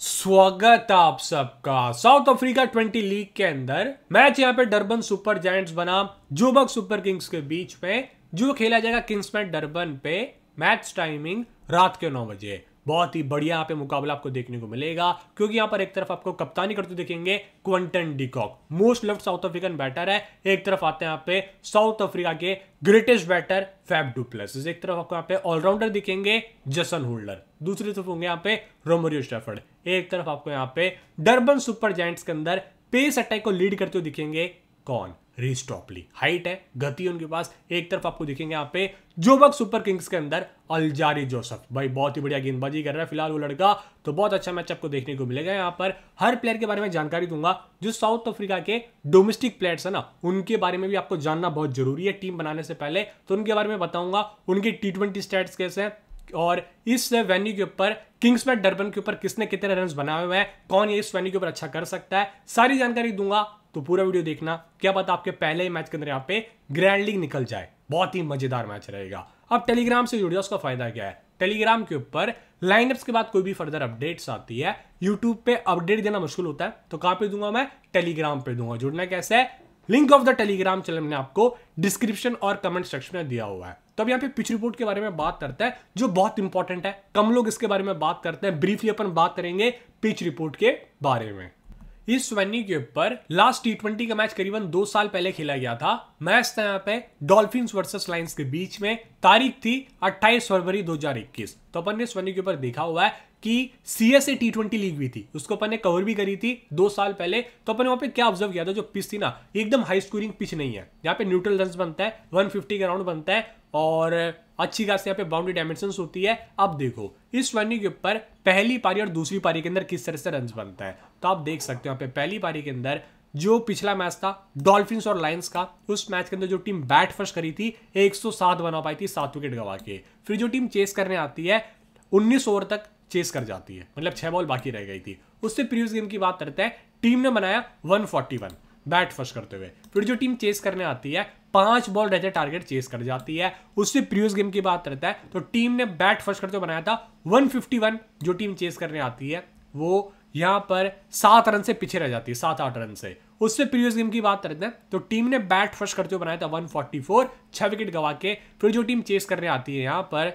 स्वागत आप सबका साउथ अफ्रीका 20 लीग के अंदर मैच यहां पे डरबन सुपर जायंट्स बनाम जोबक सुपर किंग्स के बीच में जो खेला जाएगा किंग्समैन डरबन पे मैच टाइमिंग रात के नौ बजे बहुत ही बढ़िया यहाँ पे मुकाबला आपको देखने को मिलेगा क्योंकि यहाँ पर एक तरफ आपको कप्तानी करते देखेंगे Quinton de Kock most left South African batter है एक तरफ आते हैं यहाँ पे साउथ अफ्रीका के ग्रेटेस्ट बैटर फैब डुप्लेस एक तरफ आपको यहाँ पे ऑलराउंडर दिखेंगे जसन होल्डर दूसरी तरफ होंगे यहाँ पे रोमरियो स्टेफर्ड एक तरफ आपको यहाँ पे डर्बन सुपर जैंट्स के अंदर पेस अटैक को लीड करते हुए दिखेंगे कौन रिस्टॉपली हाइट है गति उनके पास एक तरफ आपको देखेंगे यहाँ पे जोबक सुपर किंग्स के अंदर अलजारी जोसफ भाई बहुत ही बढ़िया गेंदबाजी कर रहा है फिलहाल वो लड़का तो बहुत अच्छा मैच आपको देखने को मिलेगा यहाँ पर हर प्लेयर के बारे में जानकारी दूंगा जो साउथ अफ्रीका के डोमेस्टिक प्लेयर्स है ना उनके बारे में भी आपको जानना बहुत जरूरी है टीम बनाने से पहले तो उनके बारे में बताऊंगा उनके टी ट्वेंटी स्टैट्स कैसे हैं और इस वेन्यू के ऊपर किंग्स में डरबन के ऊपर किसने कितने रन बनाए हुए हैं कौन ये इस वेन्यू के ऊपर अच्छा कर सकता है सारी जानकारी दूंगा तो पूरा वीडियो देखना क्या बात आपके पहले ही मैच के अंदर यहाँ पे ग्रैंड लीग निकल जाए बहुत ही मजेदार मैच रहेगा अब टेलीग्राम से जुड़ जाए उसका फायदा क्या है टेलीग्राम के ऊपर लाइनअप्स के बाद कोई भी फर्दर अपडेट्स आती है यूट्यूब पे अपडेट देना मुश्किल होता है तो कहाँ पे दूंगा मैं टेलीग्राम पे दूंगा जुड़ना कैसे है link of the Telegram channel मैंने आपको डिस्क्रिप्शन और कमेंट सेक्शन में दिया हुआ है तो अब यहाँ पे पिच रिपोर्ट के बारे में बात करता है जो बहुत इंपॉर्टेंट है कम लोग इसके बारे में बात करते हैं ब्रीफली अपन बात करेंगे पिच रिपोर्ट के बारे में इस वेन्यू के ऊपर लास्ट टी ट्वेंटी का मैच करीबन दो साल पहले खेला गया था मैच था यहाँ पे डॉल्फिन वर्सेस लाइन्स के बीच में तारीख थी 28 फरवरी 2021 तो अपन ने इस वेन्यू के ऊपर देखा हुआ है कि C S A T twenty league भी थी उसको अपन ने कवर भी करी थी दो साल पहले तो अपने वहां पे क्या ऑब्जर्व किया था जो पिच थी ना एकदम हाई स्कोरिंग पिच नहीं है यहाँ पे न्यूट्रल रन बनता है 150 का राउंड बनता है और अच्छी खास यहाँ पे बाउंड्री डायमेंशन होती है अब देखो इस वेन्यू के ऊपर पहली पारी और दूसरी पारी के अंदर किस तरह से रन बनता है तो आप देख सकते हो यहाँ पे पहली पारी के अंदर जो पिछला मैच था डॉल्फिन्स और लायंस का उस मैच के अंदर जो टीम बैट फर्स्ट करी थी 107 बना पाई थी सात विकेट गवा के फिर जो टीम चेस करने आती है 19 ओवर तक चेस कर जाती है मतलब छह बॉल बाकी रह गई थी उससे प्रीवियस गेम की बात करते हैं टीम ने बनाया 141 बैट फर्स्ट करते हुए फिर जो टीम चेस करने आती है पांच बॉल रहते टारगेट चेस कर जाती है उससे प्रीवियस गेम की बात करता है तो टीम ने बैट फर्स्ट करते हुए बनाया था 151 जो टीम चेस करने आती है वो यहां पर सात रन से पीछे रह जाती है सात आठ रन से उससे प्रीवियस गेम की बात करते हैं तो टीम ने बैट फर्स्ट करते हुए बनाया था 144 छह विकेट गवा के फिर जो टीम चेस करने आती है यहां पर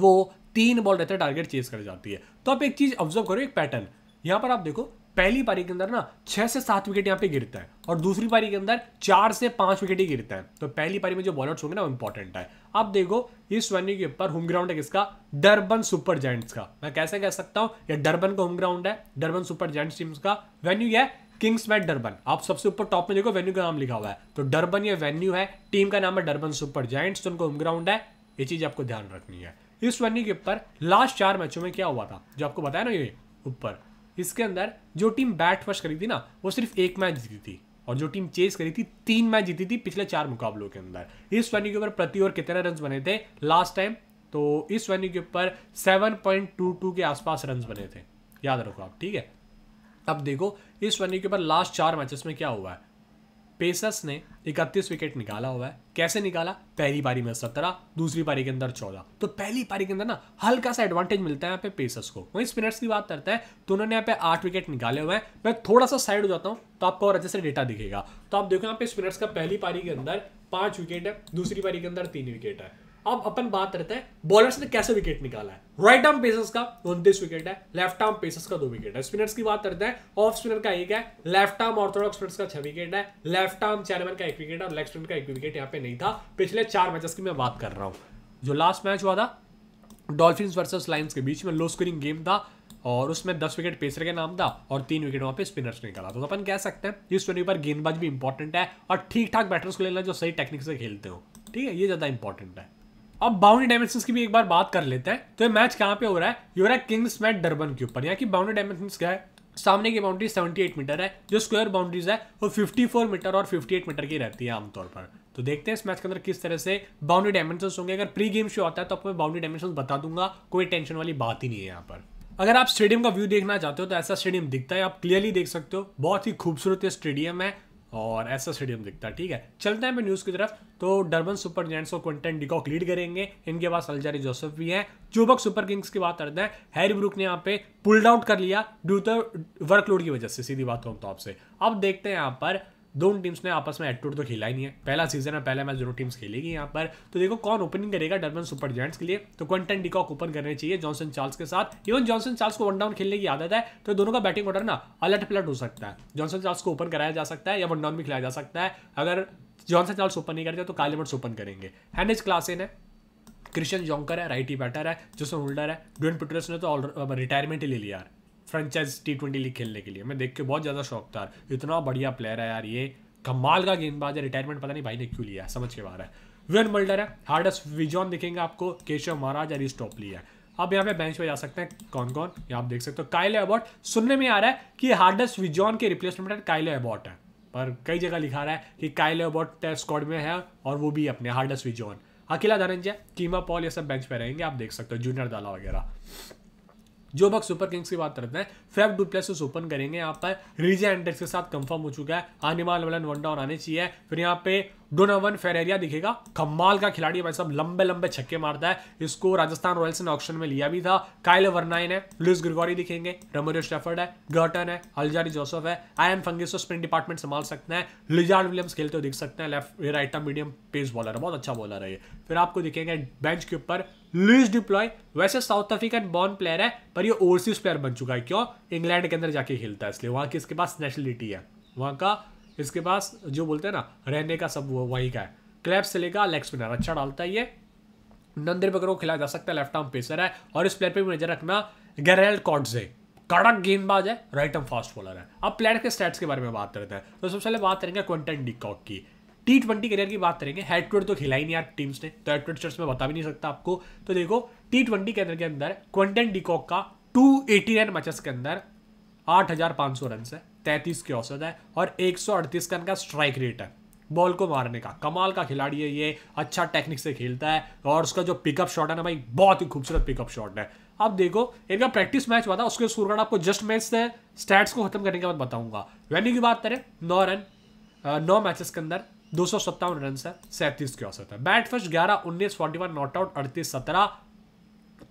वो तीन बॉल रहता है टारगेट चेस कर जाती है तो आप एक चीज़ ऑब्जर्व करो एक पैटर्न यहां पर आप देखो पहली पारी के अंदर ना छह से सात विकेट यहाँ पे गिरता है और दूसरी पारी के अंदर चार से पांच विकेट ही गिरता है तो पहली पारी में जो बॉलर्स होंगे ना वो इंपॉर्टेंट है अब देखो इस वेन्यू के ऊपर होम ग्राउंड है किसका डरबन सुपर जैंट्स का मैं कैसे कह सकता हूँ ये डरबन का होम ग्राउंड है डरबन सुपर जैंट्स टीम का वेन्यू है किंग्स मैट डरबन आप सबसे ऊपर टॉप में देखो वेन्यू का नाम लिखा हुआ है तो डरबन ये वेन्यू है टीम का नाम है डरबन सुपर जैंट्स तो उनका होम ग्राउंड है ये चीज़ आपको ध्यान रखनी है इस टर्नी के ऊपर लास्ट चार मैचों में क्या हुआ था जो आपको बताया ना ये ऊपर इसके अंदर जो टीम बैट फर्स्ट करी थी ना वो सिर्फ एक मैच जीती थी और जो टीम चेस करी थी तीन मैच जीती थी पिछले चार मुकाबलों के अंदर इस टर्नी के ऊपर प्रति ओवर कितने रन बने थे लास्ट टाइम तो इस वेन्यू के ऊपर टू के आसपास रन बने थे याद रखो आप ठीक है अब देखो इस वेन्यू के ऊपर लास्ट चार मैचेस में क्या हुआ है पेसर्स ने इकतीस विकेट निकाला हुआ है कैसे निकाला पहली पारी में सत्रह दूसरी पारी के अंदर चौदह तो पहली पारी के अंदर ना हल्का सा एडवांटेज मिलता है यहाँ पे पेसर्स को वहीं स्पिनर्स की बात करते हैं तो उन्होंने यहाँ पे आठ विकेट निकाले हुए हैं मैं थोड़ा सा साइड हो जाता हूँ तो आपको और अच्छे से डेटा दिखेगा तो आप देखो यहाँ पे स्पिनर्स का पहली पारी के अंदर पांच विकेट है दूसरी पारी के अंदर तीन विकेट है अब अपन बात करते हैं बॉलर्स ने कैसे विकेट निकाला है राइट आर्म पेसर्स का उनतीस विकेट है लेफ्ट आर्म पेसर्स का दो विकेट है स्पिनर्स की बात करते हैं ऑफ स्पिनर का एक है लेफ्ट आर्म ऑर्थोडॉक्स स्पिनर्स का छह विकेट है लेफ्ट आर्म चैरमैन का एक विकेट है और लेफ्ट स्पिनर का एक विकेट यहाँ पे नहीं था पिछले चार मैचेस की मैं बात कर रहा हूँ जो लास्ट मैच हुआ था डॉल्फिन वर्सेस लाइन्स के बीच में लो स्कोरिंग गेम था और उसमें दस विकेट पेसर के नाम था और तीन विकेट वहाँ पे स्पिनर्स ने निकाला तो अपन कह सकते हैं इस वेन्यू पर गेंदबाज भी इंपॉर्टेंट है और ठीक ठाक बैटर्स को लेना जो सही टेक्निक से खेलते हो ठीक है ये ज़्यादा इंपॉर्टेंट है अब बाउंड्री डायमेंशन की भी एक बार बात कर लेते हैं तो ये मैच कहाँ पे हो रहा है यूरा किंग्स मैच डरबन के ऊपर यहाँ की बाउंड्री डायमेंशन क्या है सामने की बाउंड्री 78 मीटर है जो स्क्वायर बाउंड्रीज है वो 54 मीटर और 58 मीटर की रहती है आमतौर पर तो देखते हैं इस मैच के अंदर किस तरह से बाउंड्री डायमेंशन होंगे अगर प्री गेम शो आता है तो आपको बाउंड्री डायमेंशन बता दूंगा कोई टेंशन वाली बात ही नहीं है यहाँ पर अगर आप स्टेडियम का व्यू देखना चाहते हो तो ऐसा स्टेडियम दिखता है आप क्लियरली देख सकते हो बहुत ही खूबसूरत स्टेडियम है और ऐसा स्टेडियम दिखता है ठीक है चलते हैं मैं न्यूज़ की तरफ तो डरबन सुपर जैंट्स और क्विंटन डिकॉक लीड करेंगे इनके पास अलजारी जोसेफ भी हैं चुबक सुपर किंग्स की बात करते हैं हैरी ब्रुक ने यहाँ पे पुल्ड आउट कर लिया ड्यू टू वर्कलोड की वजह से सीधी बात कहूँ तो आपसे अब देखते हैं यहाँ पर दोनों टीम्स ने आपस में एटूर तो खेला ही नहीं है पहला सीजन है पहला मैच दोनों टीम्स खेलेगी यहाँ पर तो देखो कौन ओपनिंग करेगा डरबन सुपर जॉइंट्स के लिए तो क्वेंटन डिकॉक ओपन करने चाहिए जॉनसन चार्ल्स के साथ इवन जॉनसन चार्ल्स को वन डाउन खेलने की आदत है तो दोनों का बैटिंग ऑर्डर ना अलट पलट हो सकता है जॉनसन चार्ल्स को ओपन कराया जा सकता है या वन डाउन भी खिलाया जा सकता है अगर जॉनसन चार्ल्स ओपन नहीं करते तो कालेमट्स ओपन करेंगे हैंडेज क्लासेन है क्रिश्चियन जोंकर है राइटी बैटर है जोसन होल्डर है ड्वेन पिटर्स ने तो रिटायरमेंट ही ले लिया यार फ्रेंचाइज टी ट्वेंटी लीग खेलने के लिए मैं देख के बहुत ज़्यादा शौक था इतना बढ़िया प्लेयर है यार ये कमाल का गेंदबाज है रिटायरमेंट पता नहीं भाई ने क्यों लिया है समझ के बाहर है विन मल्डर है हार्डस्ट विजॉन दिखेंगे आपको केशव महाराज अरिस टॉपली है अब यहाँ पे बेंच पे जा सकते हैं कौन कौन ये आप देख सकते हो कायले अबॉट सुनने में आ रहा है कि हार्डेस्ट विजॉन के रिप्लेसमेंट है काइले अबॉट है पर कई जगह लिखा रहा है कि काइले अबॉट स्क्वाड में है और वो भी अपने हार्डस्ट विजॉन अकेला धनंजय कीमा पॉल ये सब बेंच पे रहेंगे आप देख सकते हो जूनियर दाला वगैरह जो बाग सुपर किंग्स की बात करते हैं फेफ डुप्लेसिस ओपन करेंगे यहाँ पर रिजे एंडेक्स के साथ कंफर्म हो चुका है आने वलन वन डाउन आने चाहिए फिर यहाँ पे डोनावन फेरेरिया दिखेगा कम्बाल का खिलाड़ी भाई साहब लंबे लंबे छक्के मारता है इसको राजस्थान रॉयल्स ने ऑक्शन में लिया भी था कायल वर्नाइन है लुइस ग्रिगोरी दिखेंगे रमोरियो स्टेफर्ड है गर्टन है अलजारी जोसफ है आई एम फंगिस स्प्रिंट डिपार्टमेंट संभाल सकते हैं लिजार्ड विलियम्स खेलते हुए दिख सकते हैं left right medium pace bowler है बहुत अच्छा बॉलर है ये फिर आपको दिखेंगे बेंच के ऊपर लुइस डिप्लॉय वैसे साउथ अफ्रीकन बॉर्न प्लेयर है पर ये ओवरसीज प्लेयर बन चुका है क्यों इंग्लैंड के अंदर जाके खेलता है इसलिए वहाँ की इसके पास नेशनलिटी है वहाँ का इसके पास जो बोलते हैं ना रहने का सब वो वहीं का है क्लैप से लेगा लेग स्पिनर अच्छा डालता है ये नंदिर वगैरह को खिलाया जा सकता है लेफ्ट आर्म पेसर है और इस प्लेयर पर भी नजर रखना गैरेल कॉटजे कड़क गेंदबाज है राइट आर्म फास्ट बॉलर है अब प्लेयर के स्टैट्स के बारे में बात करते हैं तो सबसे पहले बात करेंगे क्वेंटन डिकॉक की टी ट्वेंटी करियर की बात करेंगे हेड टू तो खिलाई नहीं यार टीम्स ने तो हेड टू में बता भी नहीं सकता आपको तो देखो टी ट्वेंटी के अंदर क्वेंटन डिकॉक का टू एटी नाइन मैचेस के अंदर आठ हज़ार पाँच सौ रन है तैंतीस की औसत है और एक सौ अड़तीस रन का स्ट्राइक रेट है बॉल को मारने का कमाल का खिलाड़ी है ये अच्छा टेक्निक से खेलता है और उसका जो पिकअप शॉट है ना भाई बहुत ही खूबसूरत पिकअप शॉट है अब देखो इनका प्रैक्टिस मैच हुआ था उसके सुरगढ़ आपको जस्ट मैच से स्टैट्स को खत्म करने के बाद बताऊंगा वेन्यू की बात करें नौ रन नौ मैचेस के अंदर दो सौ सत्तावन रन है सैंतीस के औसत है बैट फर्स्ट ग्यारह उन्नीस फोर्टी वन नॉट आउट अड़तीस सत्रह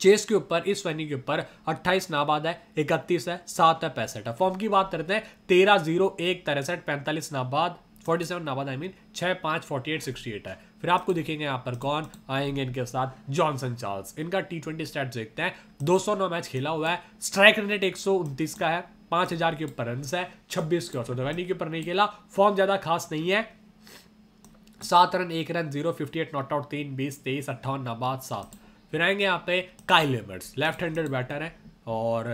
चेस के ऊपर इस वेन्यू के ऊपर 28 नाबाद है 31 है सात है पैंसठ है फॉर्म की बात करते हैं तेरह जीरो एक तिरसठ पैंतालीस नाबाद 47 नाबाद आई मीन छः पाँच फोर्टी एट सिक्सटी एट है फिर आपको दिखेंगे यहाँ पर कौन आएंगे इनके साथ जॉनसन चार्ल्स इनका टी ट्वेंटी स्टैट देखते हैं दो सौ नौ मैच खेला हुआ है स्ट्राइक रेट एक सौ उनतीस का है पाँच हज़ार के ऊपर रन है छब्बीस के ऊपर चौदह के ऊपर नहीं खेला फॉर्म ज़्यादा खास नहीं है सात रन एक run zero fifty eight not out तीन बीस तेईस अट्ठावन नबाद सात फिर आएंगे यहाँ पे Kyle Everts left handed batter है और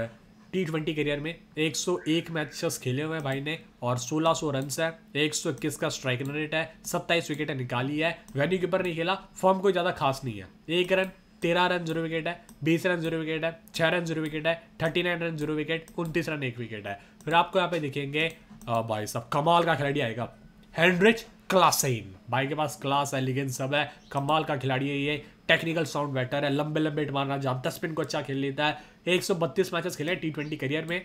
टी ट्वेंटी करियर में 101 मैचेस खेले हुए हैं भाई ने और 1600 सौ रन है इक्कीस का स्ट्राइक रेट है 27 विकेटें निकाली है वेन्यू कीपर नहीं खेला फॉर्म कोई ज़्यादा खास नहीं है एक रन तेरह रन जीरो विकेट है बीस रन जीरो विकेट है छः रन जीरो विकेट है thirty nine run zero wicket उनतीस रन एक विकेट है फिर आपको यहाँ पे दिखेंगे भाई साहब कमाल का खिलाड़ी आएगा हेनरिच क्लास भाई के पास क्लास एलिगेंस सब है कमाल का खिलाड़ी है ये टेक्निकल साउंड बेटर है लंबे लंबे मारना जानता है स्पिन को अच्छा खेल लेता है 132 मैचेस खेले टी ट्वेंटी करियर में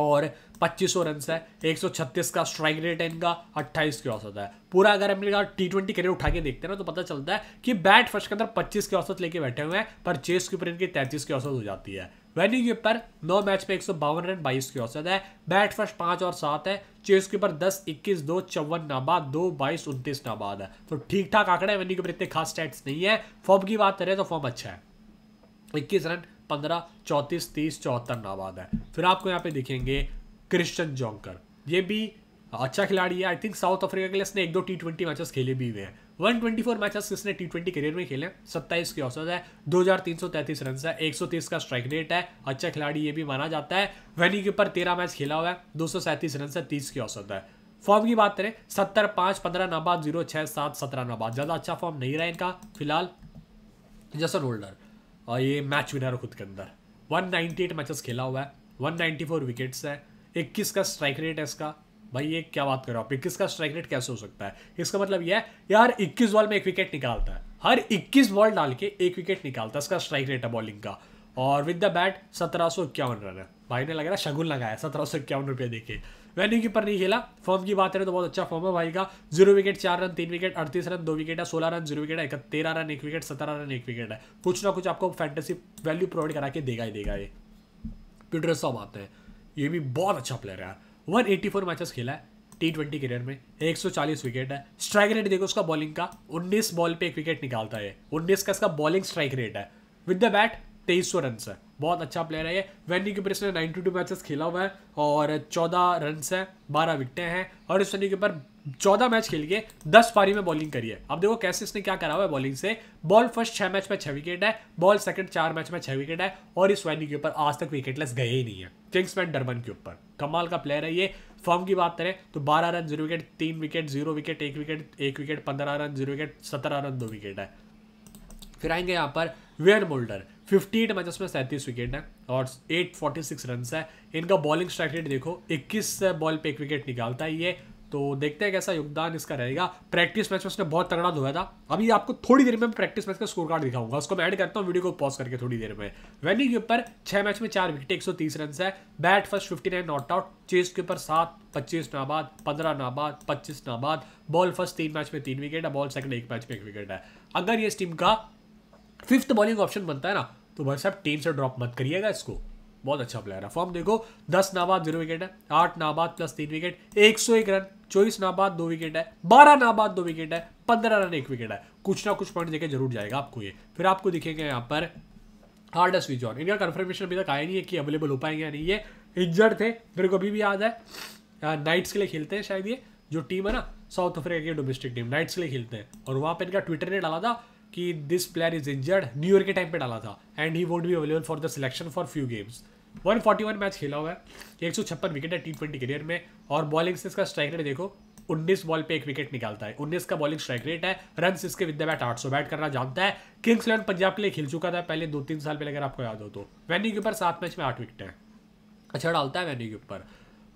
और 2500 रन है 136 का स्ट्राइक रेट है इनका 28 के औसत है पूरा अगर हम इनका टी ट्वेंटी करियर उठा के देखते हैं ना तो पता चलता है कि बैट फर्स्ट के अंदर 25 के औसत लेके बैठे हुए हैं पर चेस के ऊपर इनकी 33 की औसत हो जाती है रनिंग के ऊपर नौ मैच में एक सौ बावन रन बाईस की औसत है बैट फर्स्ट पाँच और सात है चेस के ऊपर दस इक्कीस दो चौवन नाबाद दो बाईस उनतीस नाबाद है तो ठीक ठाक आंकड़ा है रनिंग के ऊपर इतने खास स्टैट्स नहीं है फॉर्म की बात करें तो फॉर्म अच्छा है इक्कीस रन पंद्रह चौंतीस तीस चौहत्तर नाबाद है फिर आपको यहाँ पे दिखेंगे क्रिश्चन जॉन्कर ये भी अच्छा खिलाड़ी है आई थिंक साउथ अफ्रीका के लिए इसने एक दो टी ट्वेंटी मैचेस खेले भी हुए हैं वन ट्वेंटी फोर मैचेस किसने टी ट्वेंटी करियर में खेले सत्ताईस की औसत है दो हज़ार तीन सौ तैंतीस रन है एक सौ तीस का स्ट्राइक रेट है अच्छा खिलाड़ी ये भी माना जाता है वैली के ऊपर तेरह मैच खेला हुआ है दो सौ सैंतीस रन से तीस की औसत है फॉर्म की बात करें सत्तर पाँच पंद्रह नाबाद जीरो छः सात सत्रह नाबाद ज़्यादा अच्छा फॉर्म नहीं रहा इनका फिलहाल जसन होल्डर और ये मैच विनर खुद के अंदर वन एट मैचेस खेला हुआ है वन फोर विकेट्स है इक्कीस का स्ट्राइक रेट है इसका भाई ये क्या बात कर रहे हो आप इक्कीस का स्ट्राइक रेट कैसे हो सकता है इसका मतलब यह है यार इक्कीस बॉल में एक विकेट निकालता है हर इक्कीस बॉल डाल के एक विकेट निकालता है इसका स्ट्राइक रेट है बॉलिंग का और विद द बैट सत्रह सौ इक्यावन रन है भाई ने लग रहा है शगुन लगाया सत्रह सौ इक्यावन रुपये देखे वेन्यू कीपर नहीं खेला फॉर्म की बात करें तो बहुत अच्छा फॉर्म है भाई का जीरो विकेट चार रन तीन विकेट अड़तीस रन दो विकेट है सोलह रन जीरो विकेट है तेरह रन एक विकेट सत्रह रन एक विकेट है कुछ ना कुछ आपको फैंटेसी वैल्यू प्रोवाइड करा के देगा ही देगा ये पीटर सॉब आते हैं ये भी बहुत अच्छा प्लेयर है यार वन फोर मैचेस खेला है टी ट्वेंटी करियर में एक सौ चालीस विकेट है स्ट्राइक रेट देखो उसका बॉलिंग का उन्नीस बॉल पे एक विकेट निकालता है उन्नीस का इसका बॉलिंग स्ट्राइक रेट है विद द बैट तेईस सौ रन है बहुत अच्छा प्लेयर है ये वेनी के ऊपर इसने नाइन्टी टू मैचेस खेला हुआ है और चौदह रन है बारह विकटें हैं और इस वेनी के ऊपर चौदह मैच खेल के दस पारी में बॉलिंग करी है अब देखो कैसे इसने क्या करा हुआ है बॉलिंग से बॉल फर्स्ट छः मैच में छः विकेट है बॉल सेकंड चार मैच में छः विकेट है और इस वैनी के ऊपर आज तक विकेटलेस गए ही नहीं है किंग्समैन डरबन के ऊपर कमाल का प्लेयर है ये फॉर्म की बात करें तो 12 रन जीरो विकेट तीन विकेट जीरो विकेट एक विकेट एक विकेट पंद्रह रन जीरो विकेट सत्रह रन दो विकेट है फिर आएंगे यहाँ पर वेयर मोल्डर एट मैचेस में सैंतीस विकेट है और एट फोर्टी सिक्स रन है इनका बॉलिंग स्ट्राइक रेट देखो इक्कीस बॉल पे एक विकेट निकालता है ये तो देखते हैं कैसा योगदान इसका रहेगा प्रैक्टिस मैच में उसने बहुत तगड़ा धोया था अभी आपको थोड़ी देर में प्रैक्टिस मैच का स्कोर कार्ड दिखाऊंगा उसको मैं ऐड करता हूँ वीडियो को पॉज करके थोड़ी देर में वैनी के ऊपर छह मैच में चार विकेट एक सौ तीस रन है bat first fifty nine not out chase के ऊपर सात पच्चीस नाबाद पंद्रह नाबाद पच्चीस नाबाद बॉल फर्स्ट तीन मैच में तीन विकेट है बॉल सेकंड एक मैच में एक विकेट है अगर ये इस टीम का फिफ्थ बॉलिंग ऑप्शन बनता है ना तो भाई साहब टीम से ड्रॉप मत करिएगा इसको बहुत अच्छा प्लेयर है फॉर्म देखो दस नाबाद जीरो विकेट है आठ नाबाद प्लस तीन विकेट एक सौ एक रन चौबीस नाबाद दो विकेट है बारह नाबाद दो विकेट है पंद्रह रन एक विकेट है कुछ ना कुछ पॉइंट देखे जरूर जाएगा आपको ये फिर आपको दिखेंगे यहाँ पर हार्डस विजॉन इनका कन्फर्मेशन अभी तक आया नहीं है कि अवेलेबल हो पाएंगे या नहीं ये इंजर्ड थे मेरे को अभी भी याद है नाइट्स के लिए खेलते हैं शायद ये जो टीम है ना साउथ अफ्रीका की डोमेस्टिक टीम नाइट्स के लिए खेलते हैं और वहाँ पर इनका ट्विटर ने डाला था कि this player is injured new year के टाइम पे डाला था and he won't be available for the selection for few games 141 match खेला हुआ है एक सौ छप्पन विकेट है टी ट्वेंटी करियर में और बॉलिंग से इसका स्ट्राइक रेट देखो 19 बॉल पे एक विकेट निकालता है 19 का बॉलिंग स्ट्राइक रेट है रन इसके विद बैट आठ बैट करना जानता है किंग्स इलेवन पंजाब के लिए खेल चुका था पहले दो तीन साल पहले अगर आपको याद हो तो वेन्यू के ऊपर सात मैच में आठ विकेट है अच्छा डालता है वेन्यू के ऊपर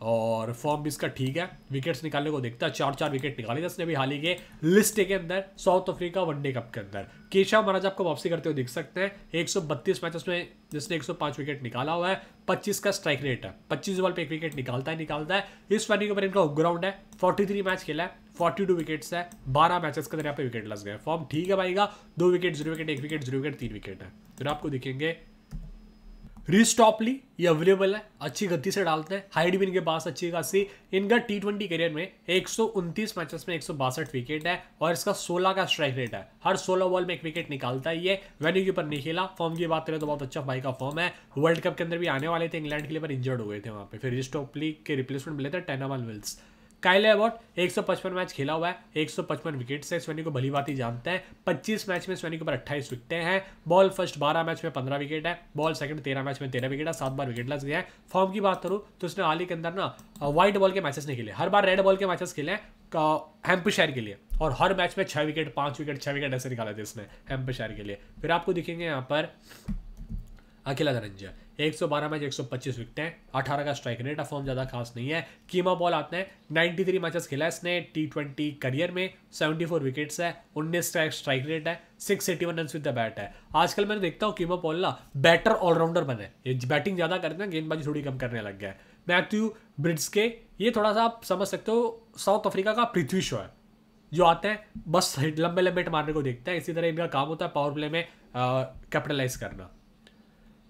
और फॉर्म भी इसका ठीक है विकेट्स निकालने को देखता है चार चार विकेट निकाले थे इसने भी हाल ही के लिस्ट के अंदर साउथ अफ्रीका वनडे कप के अंदर केशव महाराज आपको वापसी करते हुए देख सकते हैं 132 मैचेस में जिसने 105 विकेट निकाला हुआ है 25 का स्ट्राइक रेट है 25 बॉल पे एक विकेट निकालता है निकालता है इस वनडे के ऊपर इनका ग्राउंड है 43 मैच खेला है 42 विकेट्स है 12 मैचेस के अंदर यहाँ पे विकेट लग गए फॉर्म ठीक है भाई का दो विकेट जीरो विकेट एक विकेट जीरो विकेट तीन विकेट है फिर आपको दिखेंगे रिस्टॉपली ये अवेलेबल है अच्छी गति से डालते हैं हाइड भी इनके पास अच्छी खासी इनका टी ट्वेंटी करियर में एक मैचेस में एक विकेट है और इसका 16 का स्ट्राइक रेट है हर 16 बॉल में एक विकेट निकालता है ये वेन्यू के ऊपर नहीं खेला फॉर्म की बात करें तो बहुत अच्छा भाई का फॉर्म है वर्ल्ड कप के अंदर भी आने वाले थे इंग्लैंड के लिए पर इंजर्ड हो गए थे वहाँ पे फिर रिस्टॉपली के रिप्लेसमेंट मिले थे टेनामल विल्स काइले अबाउट एक मैच खेला हुआ है 155 विकेट से स्वनी को भली बात ही जानते हैं 25 मैच में स्वनी के ऊपर 28 विकटें हैं बॉल फर्स्ट 12 मैच में 15 विकेट है बॉल सेकंड 13 मैच में 13 विकेट है सात बार विकेट लग गया है फॉर्म की बात करूँ तो उसने हाल ही के अंदर ना व्हाइट बॉल के मैचेस नहीं खेले हर बार रेड बॉल के मैचेस खेले हैं हेम्पशायर के लिए और हर मैच में छः विकेट पाँच विकेट छः विकेट ऐसे निकाले थे इसने हेम्पशायर के लिए फिर आपको दिखेंगे यहाँ पर अकेला धनंजय 112 मैच 125 विकटें 18 का स्ट्राइक रेट फॉर्म ज़्यादा खास नहीं है कीमा बॉल आते हैं 93 मैचेस खेला इसने टी ट्वेंटी करियर में 74 विकेट्स है 19 का स्ट्राइक रेट है six eighty one run with the bat है आजकल मैंने देखता हूँ कीमा बॉल ना बैटर ऑलराउंडर बने ये बैटिंग ज़्यादा करते हैं गेंदबाजी थोड़ी कम करने लग गया है मैथ्यू ब्रिड्स के ये थोड़ा सा आप समझ सकते हो साउथ अफ्रीका का पृथ्वी शो है जो आते हैं बस लंबे लंबे मारने को देखते हैं इसी तरह इनका काम होता है पावर प्ले में कैपिटलाइज करना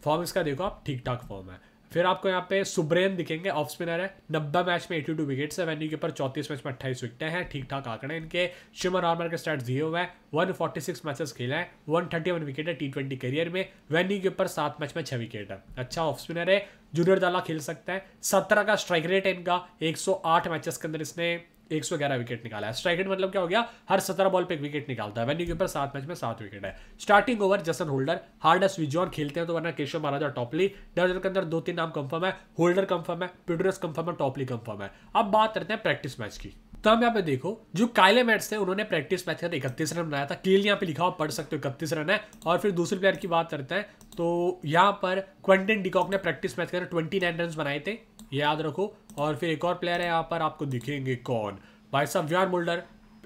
फॉर्म इसका देखो आप ठीक ठाक फॉर्म है फिर आपको यहाँ पे सुब्रेन दिखेंगे ऑफ स्पिनर है नब्बे मैच में एटी टू विकेट है वेन्यू के ऊपर चौतीस मैच में अट्ठाईस विकटें हैं ठीक ठाक आंकड़े इनके शिमर आर्मर के स्टार्ट जीरो हुए वन फोर्टी सिक्स मैचेस खेले हैं वन थर्टी वन विकेट है टी ट्वेंटी करियर में वेन्यू के ऊपर सात मैच में छः विकेट है अच्छा ऑफ स्पिनर है जूनियर दाला खेल सकते हैं सत्रह का स्ट्राइक रेट है इनका एक सौ आठ मैचेस के अंदर इसने एक सौ ग्यारह विकेट निकाला है स्ट्राइक रेट मतलब क्या हो गया हर सत्रह बॉल पे एक विकेट निकालता है वेन्यू के ऊपर सात मैच में सात विकेट है starting over Jason Holder Hardus Viljoen खेलते हैं तो वरना केशव महाराज और टॉपली डर्जन के अंदर दो तीन नाम कंफर्म है होल्डर कंफर्म है पिडोरस कंफर्म है टॉपली कंफर्म है अब बात करते हैं प्रैक्टिस मैच की तो हम यहाँ पे देखो जो कायले मैट्स थे उन्होंने प्रैक्टिस मैच के इकतीस रन बनाया था क्लियर यहाँ पे लिखा हुआ पढ़ सकते हो इकतीस रन है और फिर दूसरे प्लेयर की बात करते हैं तो यहाँ पर क्वेंटन डिकॉक ने प्रैक्टिस मैच के अंदर ट्वेंटी नाइन रन बनाए थे याद रखो और फिर एक और प्लेयर है यहाँ पर आपको दिखेंगे कौन भाई साहब व्यार मुल्डर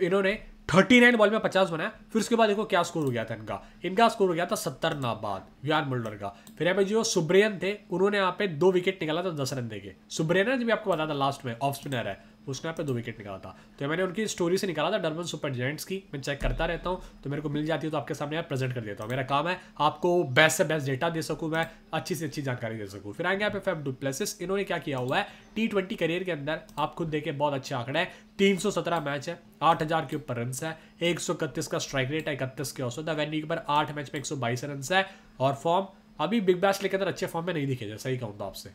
इन्होंने थर्टी नाइन बॉल में पचास बनाया फिर उसके बाद देखो क्या स्कोर हो गया था इनका इनका स्कोर हो गया था सत्तर नाबाद विहान मुल्डर का फिर यहाँ पे जो सुब्रियन थे उन्होंने यहाँ पे दो विकेट निकाला था दस रन देके सुब्रियन है जब आपको बताया था लास्ट में ऑफ स्पिनर है उसने यहाँ पे दो विकेट निकाला था तो मैंने उनकी स्टोरी से निकाला था डरबन सुपर जेंट्स की मैं चेक करता रहता हूँ तो मेरे को मिल जाती है तो आपके सामने यहाँ प्रेजेंट कर देता हूँ मेरा काम है आपको बेस्ट से बेस्ट डेटा दे सकूँ मैं अच्छी से अच्छी जानकारी दे सकूँ फिर आएंगे यहाँ पे फैफ डुप्लेसिस इन्होंने क्या किया हुआ है टी ट्वेंटी करियर के अंदर आप खुद देखें बहुत अच्छे आंकड़े हैं तीन सौ सत्रह मैच है आठ हजार के ऊपर रन है एक सौ इकतीस का स्ट्राइक रेट है इकतीस के औसत है वेन्यू पर आठ मैच में एक सौ बाईस रन है और फॉर्म अभी बिग बैश लेकर अंदर अच्छे फॉर्म में नहीं दिखे जाए सही कहूँ तो आपसे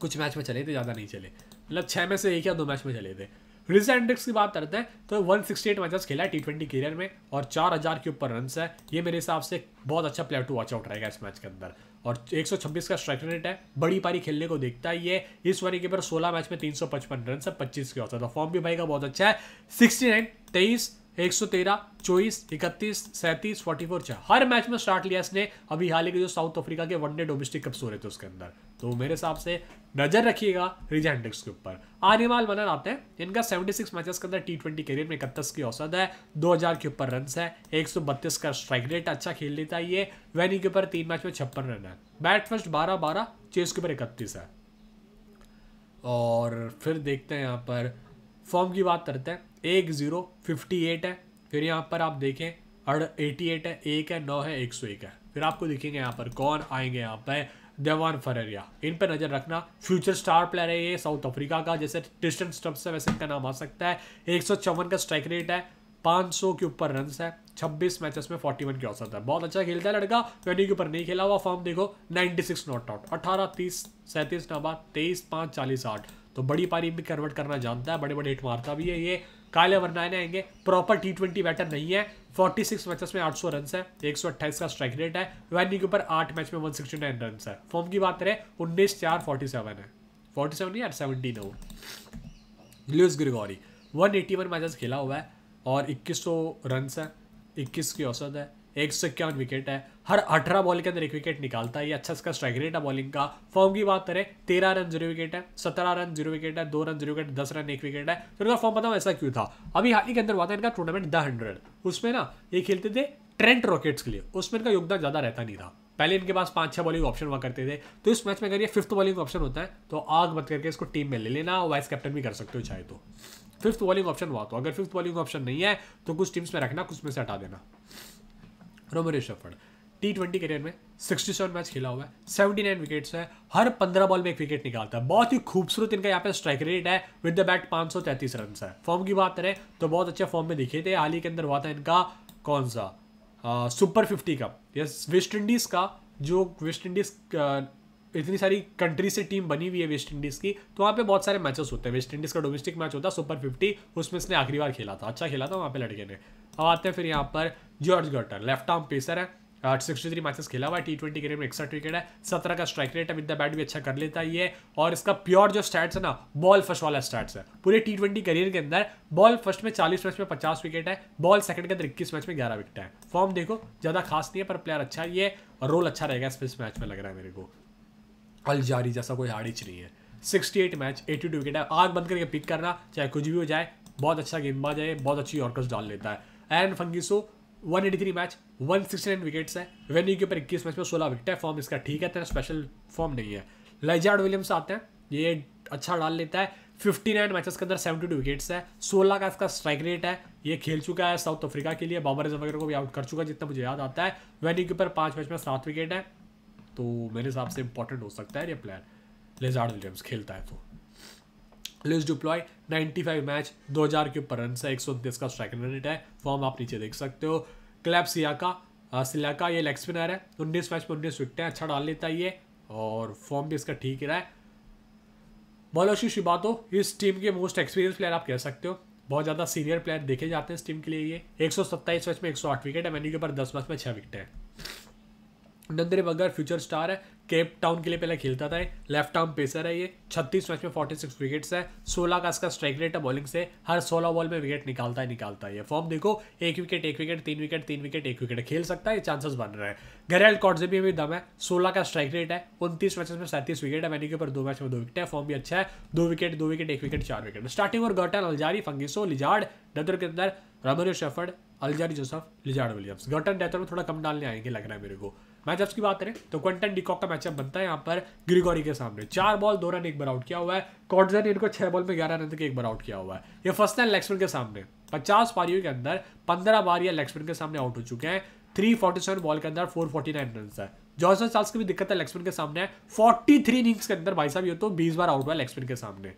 कुछ मैच में चले थे ज़्यादा नहीं चले मतलब छः में से एक या दो मैच में चले थे रिजेंट इंडेक्स की बात करते हैं तो 168 सिक्सटी एट मैचेस खेला है टी ट्वेंटी करियर में और 4000 के ऊपर रन है ये मेरे हिसाब से बहुत अच्छा प्लेयर टू वॉच आउट रहेगा इस मैच के अंदर और 126 का स्ट्राइक रेट है बड़ी पारी खेलने को देखता है ये इस वारी के ऊपर 16 मैच में 355 रन है पच्चीस के होता तो फॉर्म भी भाई का बहुत अच्छा है सिक्सटी नाइन तेईस एक सौ तेरह चौबीस इकतीस सैंतीस फोर्टी फोर छः हर मैच में स्टार्ट लिया इसने अभी हाल ही के जो साउथ अफ्रीका के वनडे डोमेस्टिक कप्स हो रहे थे उसके अंदर तो मेरे हिसाब से नजर रखिएगा रिजा के ऊपर आर्यमाल बनन आते हैं इनका 76 मैचेस के अंदर टी ट्वेंटी करियर में इकतीस की औसत है 2000 के ऊपर रन है बत्तीस का स्ट्राइक रेट अच्छा खेल लेता है ये वैनी के ऊपर तीन मैच में छप्पन रन है बैट फर्स्ट बारह बारह चेस के ऊपर इकतीस है और फिर देखते हैं यहाँ पर फॉर्म की बात करते हैं एक ज़ीरो फिफ्टी एट है फिर यहाँ पर आप देखें अड़ एटी एट है एक है नौ है एक सौ एक है फिर आपको दिखेंगे यहाँ पर कौन आएंगे यहाँ पर देवान फररिया इन पर नज़र रखना फ्यूचर स्टार प्लेयर है ये साउथ अफ्रीका का जैसे टिस्टन स्टब्स है वैसे इनका नाम आ सकता है एक का स्ट्राइक रेट है 500 के ऊपर रन है 26 मैचेस में 41 के औसत है बहुत अच्छा खेलता है लड़का ट्वेंटी के ऊपर नहीं खेला हुआ फॉर्म देखो 96 नॉट आउट 18 30 सैंतीस नंबर 23 पाँच चालीस आठ तो बड़ी पारी भी कन्वर्ट करना जानता है बड़े बड़े हिट मारता भी है ये काले वर्नायन आएंगे प्रॉपर टी ट्वेंटी बैटर नहीं है 46 मैचेस में 800 रन है अट्ठाईस का स्ट्राइक रेट है वैनी के ऊपर आठ मैच में 169 रन है फॉर्म की बात करें उन्नीस चार फोर्टी सेवन है फोर्टी सेवन यार सेवनटीन हो Lewis Gregory one eighty one matches खेला हुआ है और इक्कीस सौ रन है इक्कीस की औसत है एक सौ इक्यावन विकेट है हर अठारह बॉल के अंदर एक विकेट निकालता है ये अच्छा इसका स्ट्राइक रेट है बॉलिंग का फॉर्म की बात करें तेरह रन जीरो विकेट है सत्रह रन जीरो विकेट है दो रन जीरो विकेट दस रन एक विकेट है तो इनका फॉर्म बताऊँ ऐसा क्यों था अभी हाल ही के अंदर हुआ था इनका टूर्नामेंट द हंड्रेड उसमें ना ये खेलते थे ट्रेंट रॉकेट्स के लिए उसमें इनका योगदान ज़्यादा रहता नहीं था पहले इनके पास पांच छह बॉलिंग ऑप्शन हुआ करते थे तो इस मैच में अगर ये फिफ्थ बॉलिंग ऑप्शन होता है तो आग बत करके इसको टीम में ले लेना और वाइस कैप्टन भी कर सकते हो चाहे तो फिफ्थ बॉलिंग ऑप्शन हुआ तो अगर फिफ्थ बॉलिंग ऑप्शन नहीं है तो कुछ टीम्स में रखना कुछ में से हटा देना Romario Shepherd T twenty career में सिक्सटी सेवन मैच खेला हुआ है सेवेंटी नाइन विकेट्स है हर पंद्रह बॉल में एक विकेट निकालता है बहुत ही खूबसूरत इनका यहाँ पे स्ट्राइक रेट है विद द बैट पाँच सौ तैंतीस रन है फॉर्म की बात करें तो बहुत अच्छे फॉर्म में दिखे थे हाल ही के अंदर हुआ था इनका कौन सा super fifty cup yes West Indies का जो वेस्ट इंडीज़ इतनी सारी कंट्री से टीम बनी हुई है वेस्ट इंडीज़ की तो वहाँ पे बहुत सारे मैचेस होते हैं वेस्ट इंडीज़ का डोमेस्टिक मैच होता है सुपर फिफ्टी उसमें इसने आखिरी बार खेला था अच्छा खेला था वहाँ पे लड़के ने अब आते हैं फिर यहाँ पर George Garton left arm pacer है सिक्सटी थ्री मैचेस खेला हुआ है टी ट्वेंटी क्रिकेट में इकसठ विकेट है सत्रह का स्ट्राइक रेट है विद द बैट भी अच्छा कर लेता ही है और इसका प्योर जो स्टैट्स है ना बॉल फर्स्ट वाला स्टैट्स है पूरे टी ट्वेंटी करियर के अंदर बॉल फर्स्ट में चालीस मैच में पचास विकेट है बॉल सेकंड के अंदर इक्कीस मैच में ग्यारह विकेट है फॉर्म देखो ज़्यादा खास नहीं है पर प्लेयर अच्छा ही है और रोल अच्छा रहेगा इस मैच में लग रहा है मेरे को अलजारी जैसा कोई हार्डिच नहीं है sixty eight match eighty two wicket है आग बंद करके पिक करना चाहे कुछ भी हो जाए बहुत अच्छा गेंदबाज है बहुत अच्छी ऑर्कर्स डाल लेता है एंड फंगीसो one eighty three match one sixty nine wickets है वेन्यू के ऊपर इक्कीस मैच में सोलह विकेट है फॉर्म इसका ठीक है तेरा स्पेशल फॉर्म नहीं है लेजार्ड विलियम्स आते हैं ये अच्छा डाल लेता है फिफ्टी नाइन मैचेस के अंदर सेवेंटी टू विकेट्स है सोलह का इसका स्ट्राइक रेट है ये खेल चुका है साउथ अफ्रीका के लिए बाबर आजम वगैरह को भी आउट कर चुका है जितना मुझे याद आता है वेन्यू के ऊपर पाँच मैच में सात विकेट है तो मेरे हिसाब से इंपॉर्टेंट हो सकता है ये प्लेयर लेजार्ड विलियम्स खेलता है तो लिस्ट डिप्लॉय 95 मैच 2000 के ऊपर रन है एक का स्ट्राइक रेट है फॉर्म आप नीचे देख सकते हो क्लैप सिया का सिला का ये लेग स्पिनर है उन्नीस मैच में उन्नीस विकटें अच्छा डाल लेता है ये और फॉर्म भी इसका ठीक ही रहा है बलोशी शिबातो इस टीम के मोस्ट एक्सपीरियंस प्लेयर आप कह सकते हो बहुत ज़्यादा सीनियर प्लेयर देखे जाते हैं इस टीम के लिए ये एक मैच में एक विकेट है मैन्यू के ऊपर दस मैच में छः विकटें है नंदरे बगर फ्यूचर स्टार है केप टाउन के लिए पहले खेलता था लेफ्ट आर्म पेसर है ये 36 मैच में 46 विकेट्स है सोलह का इसका स्ट्राइक रेट है बॉलिंग से हर 16 बॉल में विकेट निकालता है निकालता है ये फॉर्म देखो एक विकेट एक विकेट तीन विकेट तीन विकेट एक विकेट खेल सकता है चांसेस बन रहे हैं कॉर्ड से भी दम है सोलह का स्ट्राइक रेट है उनतीस मैचेस में सैंतीस विकेट है मैंने के ऊपर दो मैच में दो विकेट है फॉर्म भी अच्छा है दो विकेट दो विकेट एक विकेट चार विकेट स्टार्टिंग और गर्टन अलजारी फंगिसो लिजार्ड डर के अंदर Romario Shepherd Alzarri Joseph Lizaad Williams Garton डेथर में थोड़ा कम डालने आएंगे लग रहा है मेरे को मैचअप्स की बात करें तो क्वेंटन डिकॉक का मैचअप बनता है यहाँ पर ग्रिगोरी के सामने चार बॉल दो रन एक बार आउट किया हुआ है कॉर्डजर ने इनको छह बॉल में ग्यारह रन तक एक बार आउट किया हुआ है ये फर्स्ट टाइम लेक्समैन के सामने पचास पारियों के अंदर पंद्रह बार यह लेक्समैन के सामने आउट हो चुके हैं थ्री फोर्टी सेवन बॉल के अंदर फोर फोर्टी नाइन रन है जॉनसन चार्ल्स की भी दिक्कत है लेक्समैन के सामने फोर्टी थ्री इनिंग्स के अंदर भाई साहब ये तो बीस बार आउट हुआ है लेक्समैन के सामने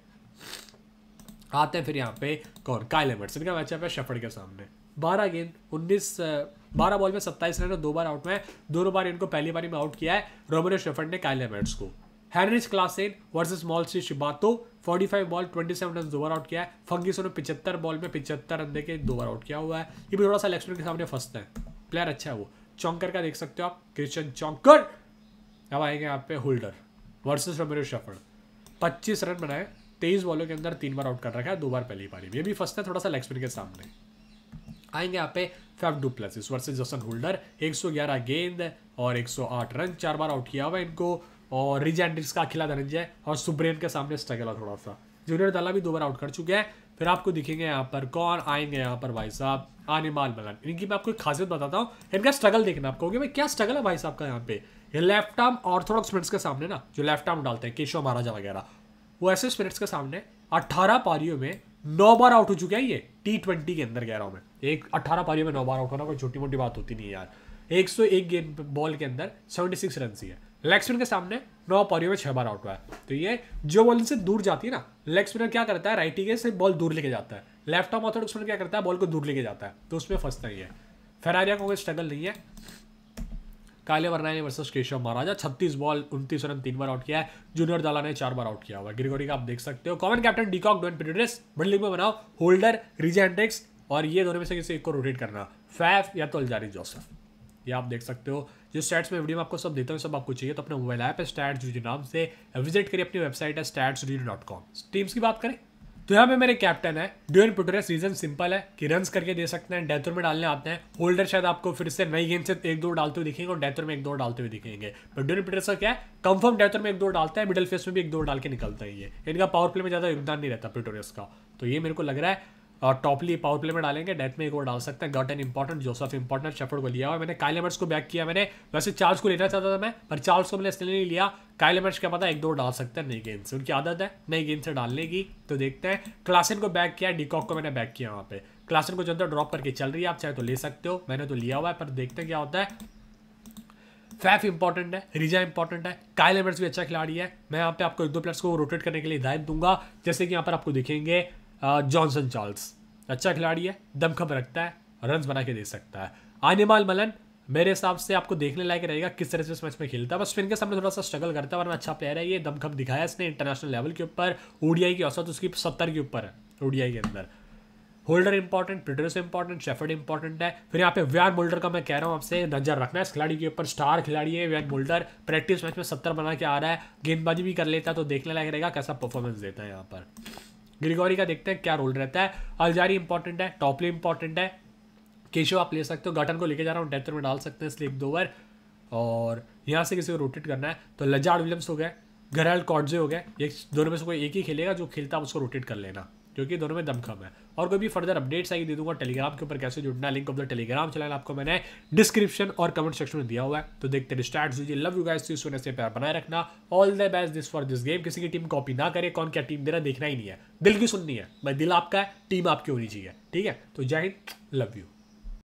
आते हैं फिर यहाँ पे कौन काइल एमर्सन का मैचअप है शेफर्ड के सामने बारह गेंद उन्नीस बारह बॉल में सत्ताईस रन दो बार आउट में दोनों बार इनको पहली बारी में आउट किया है रोमनो शेफर्ड ने कैल एमेट्स को हैनरिज क्लासेन वर्सेस सी शिबातो 45 बॉल 27 सेवन रन दो बार आउट किया है फंगिसो ने पिछहत्तर बॉल में पिछहत्तर रन देके दो बार आउट किया हुआ है ये भी थोड़ा सा लेक्समैन के सामने फंसते हैं प्लेयर अच्छा है वो चौंकर का देख सकते हो आप क्रिश्चन चौंकर अब आएंगे यहाँ पे होल्डर वर्सेस रमेरो शफर पच्चीस रन बनाए तेईस बॉलों के अंदर तीन बार आउट कर रखा है दो बार पहली पारी में ये भी फंसते हैं थोड़ा सा लेक्सपिन के सामने आएंगे यहाँ पे Faf du Plessis versus Jason Holder 111 गेंद और 108 रन चार बार आउट किया हुआ इनको और रिजेंडिक्स का अखिला धनंजय और सुब्रेन के सामने स्ट्रगल है थोड़ा सा जूनियर दला भी दो बार आउट कर चुके हैं फिर आपको दिखेंगे यहाँ पर कौन आएंगे यहाँ पर भाई साहब आनिमाल मगन इनकी मैं आपको एक खासियत बताता हूँ इनका स्ट्रगल देखना आपको भाई क्या स्ट्रगल है भाई साहब का यहाँ पे ये लेफ्ट आर्म ऑर्थोडॉक्स स्पिरिट्स के सामने ना जो लेफ्ट आर्म डालते हैं केशव महाराजा वगैरह वो ऐसे स्पिरिट्स के सामने अट्ठारह पारियों में नौ बार आउट हो चुका है ये टी ट्वेंटी के अंदर कह रहा हूँ मैं एक अट्ठारह पारी में नौ बार आउट होना कोई छोटी मोटी बात होती नहीं है यार एक सौ एक गेंद बॉल के अंदर सेवेंटी सिक्स रन ही है लेग स्पिनर के सामने नौ पारियों में छह बार आउट हुआ है तो ये जो बॉल से दूर जाती है ना लेग स्पिनर क्या करता है राइट से बॉल दूर लेके जाता है लेफ्ट ऑफ ऑर्थोडॉक्स स्पिनर क्या करता है बॉल को दूर लेके जाता है तो उसमें फंसता ही है फेरारिया को कोई स्ट्रगल नहीं है काले वर्नानी वर्सेस केशव महाराजा छत्तीस बॉल उनतीस रन तीन बार आउट किया है जूनियर दाला ने चार बार आउट किया हुआ है ग्रिगोरी का आप देख सकते हो कॉमन कैप्टन डीकॉक डोन पिटेस मिड लीग में बनाओ होल्डर रिजेंटेक्स और ये दोनों में से किसी एक को रोटेट करना फैफ या तो अलजारी जोसफ ये आप देख सकते हो जो स्टैट्स में वीडियो में आपको सब देता हूँ सब आपको चाहिए तो अपने मोबाइल ऐप है स्टैट्स नाम से विजिट करिए अपनी वेबसाइट है स्टैट्स डॉट कॉम टीम्स की बात करें तो यहाँ पे मेरे कैप्टन है ड्यून पुटरेस रीजन सिंपल है कि रन करके दे सकते हैं डेथर में डालने आते हैं होल्डर शायद आपको फिर से नई गेंद से एक दो डालते हुए दिखेंगे और डेथर में एक दो डालते हुए दिखेंगे बट ड्यून पुटरेस का क्या है कंफर्म डेथर में एक दो डालता है मिडिल फेस में भी एक दो डाल के निकलता है है इनका पावर प्ले में ज़्यादा योगदान नहीं रहता पिटोरियस का तो ये मेरे को लग रहा है और टॉपली पावर प्ले में डालेंगे डेथ में एक और डाल सकते हैं गट एन इंपॉर्टेंट जोसफ इंपॉर्टेंट शेफर्ड को लिया और मैंने काइल एमर्स को बैक किया मैंने वैसे चार्ज को लेना चाहता था मैं पर चार्ज को मैंने इसलिए नहीं लिया काइल एमर्स क्या पता एक दो डाल सकते हैं नई गेंद से उनकी आदत है नई गेंद से डालने की तो देखते हैं क्लासिन को बैक किया डिकॉक को मैंने बैक किया वहाँ पे क्लासिन को जनता ड्रॉप करके चल रही है आप चाहे तो ले सकते हो मैंने तो लिया हुआ है पर देखते हैं क्या होता है फैफ इंपॉर्टेंट है रिजा इंपॉर्टेंट है काइल एमर्स भी अच्छा खिलाड़ी है मैं यहाँ पे आपको एक दो प्लेयर्स को रोटेट करने के लिए हिदायत दूंगा जैसे कि यहाँ पर आपको दिखेंगे जॉनसन चार्ल्स अच्छा खिलाड़ी है दमखम रखता है रन बना के दे सकता है आनिमाल मलन मेरे हिसाब से आपको देखने लायक रहेगा किस तरह से इस मैच में खेलता है बस स्पिन के सामने थोड़ा सा स्ट्रगल करता है वरना अच्छा प्लेयर है ये दमखम दिखाया इसने इंटरनेशनल लेवल के ऊपर ओडीआई की औसत उसकी सत्तर के ऊपर है ओडीआई के अंदर Holder important Pretorius important Shepherd important है फिर यहाँ पे व्यान बोल्डर का मैं कह रहा हूँ आपसे नजर रखना है इस खिलाड़ी के ऊपर स्टार खिलाड़ी है व्यान बोल्डर प्रैक्टिस मैच में सत्तर बना के आ रहा है गेंदबाजी भी कर लेता है तो देखने लायक रहेगा कैसा परफॉर्मेंस देता है यहाँ पर ग्रिगोरी का देखते हैं क्या रोल रहता है अलजारी इंपॉर्टेंट है टॉपली इंपॉर्टेंट है केशव आप ले सकते हो गठन को लेके जा रहा हूँ डेथ में डाल सकते हैं स्लिप दोवर और यहाँ से किसी को रोटेट करना है तो लज्जाड विलियम्स हो गए गरहल कॉर्डजे हो गए ये दोनों में से कोई एक ही खेलेगा जो खेलता है उसको रोटेट कर लेना क्योंकि दोनों में दमखम है और कोई भी फर्दर अपडेट्स आएगी दे दूंगा टेलीग्राम के ऊपर कैसे जुड़ना link of the Telegram channel आपको मैंने डिस्क्रिप्शन और कमेंट सेक्शन में दिया हुआ है तो देखते स्टार्ट दीजिए लव यू गाइस इस सोने से प्यार बनाए रखना all the best this for this game किसी की टीम कॉपी ना करे कौन क्या टीम देना देखना ही नहीं है दिल की सुननी है भाई दिल आपका है टीम आपकी होनी चाहिए ठीक है तो जय हिंद लव यू